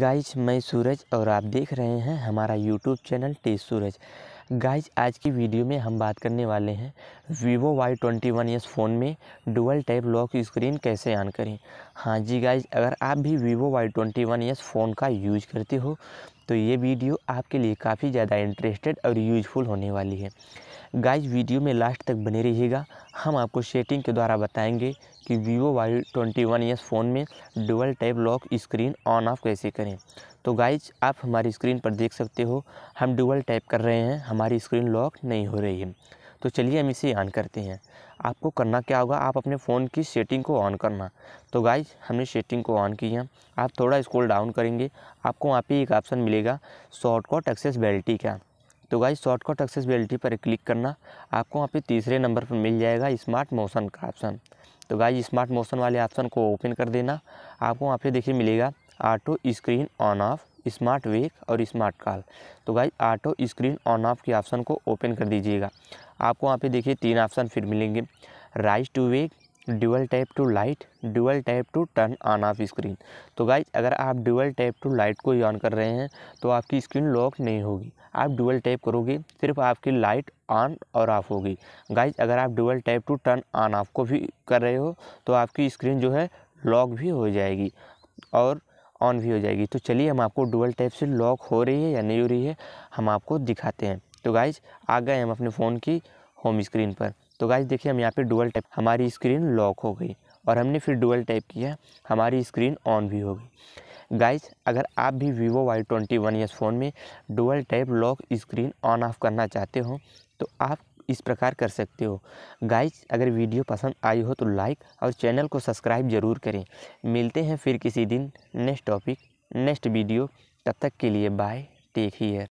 guys मैं सूरज और आप देख रहे हैं हमारा यूट्यूब चैनल टेज सूरज गाइज आज की वीडियो में हम बात करने वाले हैं Vivo Y twenty one S phone में डुअल टैप लॉक स्क्रीन कैसे ऑन करें हाँ जी गाइज अगर आप भी Vivo Y twenty one S phone का यूज करते हो तो ये वीडियो आपके लिए काफ़ी ज़्यादा इंटरेस्टेड और यूजफुल होने वाली है गाइज वीडियो में लास्ट तक बने रहिएगा हम आपको सेटिंग के द्वारा बताएंगे कि Vivo Y twenty one phone में dual type lock screen on off कैसे करें तो गाइज आप हमारी स्क्रीन पर देख सकते हो हम डुअल टैप कर रहे हैं हमारी स्क्रीन लॉक नहीं हो रही है तो चलिए हम इसे ऑन करते हैं आपको करना क्या होगा आप अपने फ़ोन की सेटिंग को ऑन करना तो गाइज हमने सेटिंग को ऑन किया आप थोड़ा स्क्रॉल डाउन करेंगे आपको वहाँ पे एक ऑप्शन मिलेगा शॉर्टकट एक्सेसबिलिटी का तो गाइस शॉर्टकट एक्सेसबिलिटी पर क्लिक करना आपको वहाँ पे तीसरे नंबर पर मिल जाएगा स्मार्ट मोशन का ऑप्शन तो गाइस स्मार्ट मोशन वाले ऑप्शन को ओपन कर देना आपको वहाँ पे देखिए मिलेगा auto screen on off smart wake और स्मार्ट कॉल तो guys auto screen on off के ऑप्शन को ओपन कर दीजिएगा आपको वहाँ पे देखिए तीन ऑप्शन फिर मिलेंगे raise to wake dual tap to light dual tap to turn on off screen तो गाइज अगर आप ड्यूअल टैप टू लाइट को ऑन कर रहे हैं तो आपकी स्क्रीन लॉक नहीं होगी आप ड्यूअल टैप करोगे सिर्फ आपकी लाइट ऑन और ऑफ होगी गाइज अगर आप dual tap to turn on off को भी कर रहे हो तो आपकी स्क्रीन जो है लॉक भी हो जाएगी और ऑन भी हो जाएगी तो चलिए हम आपको डुअल टैप से लॉक हो रही है या नहीं हो रही है हम आपको दिखाते हैं तो गाइज आ गए हम अपने फ़ोन की होम स्क्रीन पर तो गाइज देखिए हम यहाँ पे डुअल टैप हमारी स्क्रीन लॉक हो गई और हमने फिर डुअल टैप किया हमारी स्क्रीन ऑन भी हो गई गाइज अगर आप भी Vivo Y twenty one S phone में dual tap lock screen on off करना चाहते हो तो आप इस प्रकार कर सकते हो गाइज अगर वीडियो पसंद आई हो तो लाइक और चैनल को सब्सक्राइब ज़रूर करें मिलते हैं फिर किसी दिन नेक्स्ट टॉपिक नेक्स्ट वीडियो तब तक के लिए बाय टेक हीयर